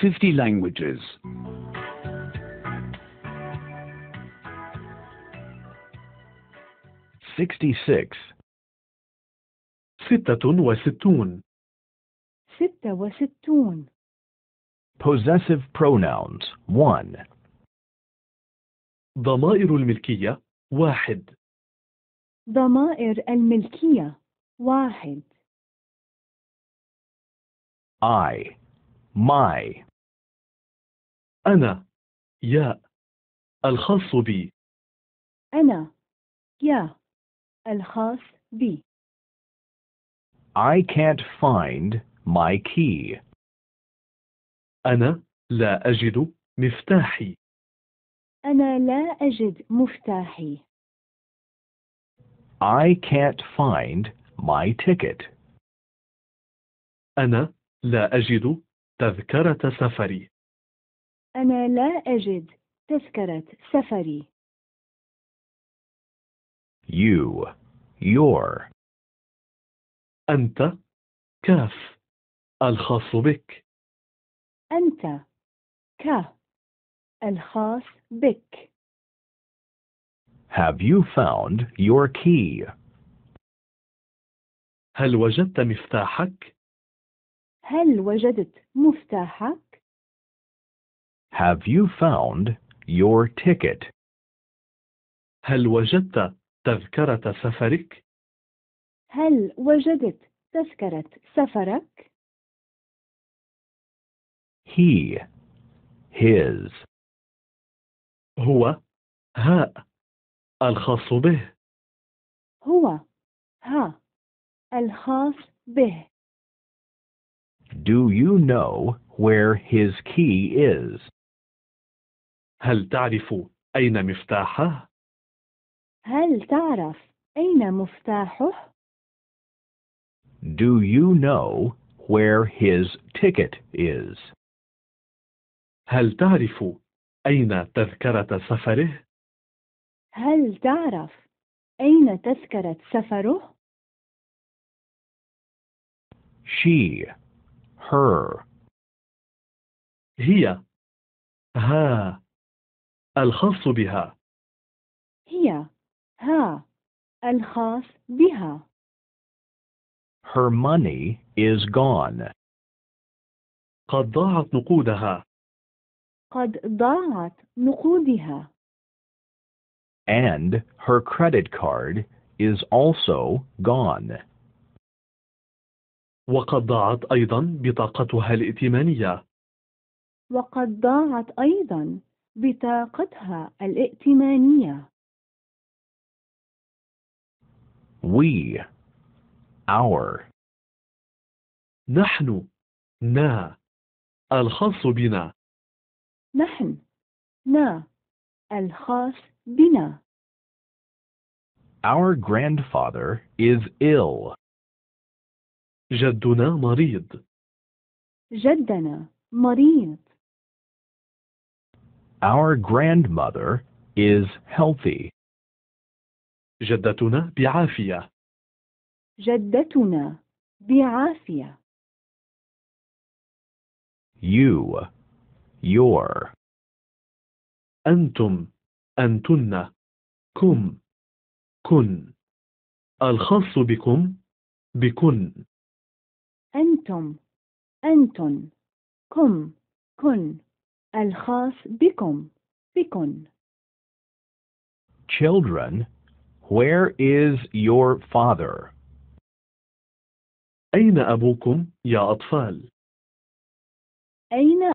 50 languages. Sixty-six. Possessive pronouns. One. ضمائر الملكية. واحد. ضمائر الملكية. واحد. I. My. أنا يا الخاص بي أنا يا الخاص بي I can't find my key. أنا لا أجد مفتاحي. أنا لا أجد مفتاحي. I can't find my ticket. أنا لا أجد تذكرة سفري. أنا لا أجد تذكرة سفري. You, your. أنت, كاف, الخاص بك. أنت, ك, الخاص بك. Have you found your key? هل وجدت مفتاحك؟ هل وجدت مفتاحك؟ Have you found your ticket? هل وجدت تذكرة سفرك؟ هل وجدت تذكرة سفرك؟ He his هو ها الخاص به هو ها الخاص به Do you know where his key is? هل تعرف أين مفتاحه؟ هل تعرف أين مفتاحه؟ Do you know where his ticket is? هل تعرف أين تذكرة سفره؟ هل تعرف أين تذكرة سفره؟ She her هي her الخاص بها هي ها الخاص بها Her money is gone. قد ضاعت نقودها. قد ضاعت نقودها. And her credit card is also gone. وقد ضاعت أيضا بطاقتها الائتمانية. وقد ضاعت أيضا بطاقتها الائتمانية. We our نحن نا الخاص بنا نحن نا الخاص بنا Our grandfather is ill. جدنا مريض. جدنا مريض. Our grandmother is healthy. جدتنا بعافية. جدتنا بعافية. You, your. أنتم, أنتن, كم, كن. الخاص بكم, بكن. أنتم, أنتن, كم, كن. الخاص بكم بكن Children, where is your father? أين أبوكم يا أطفال؟ أين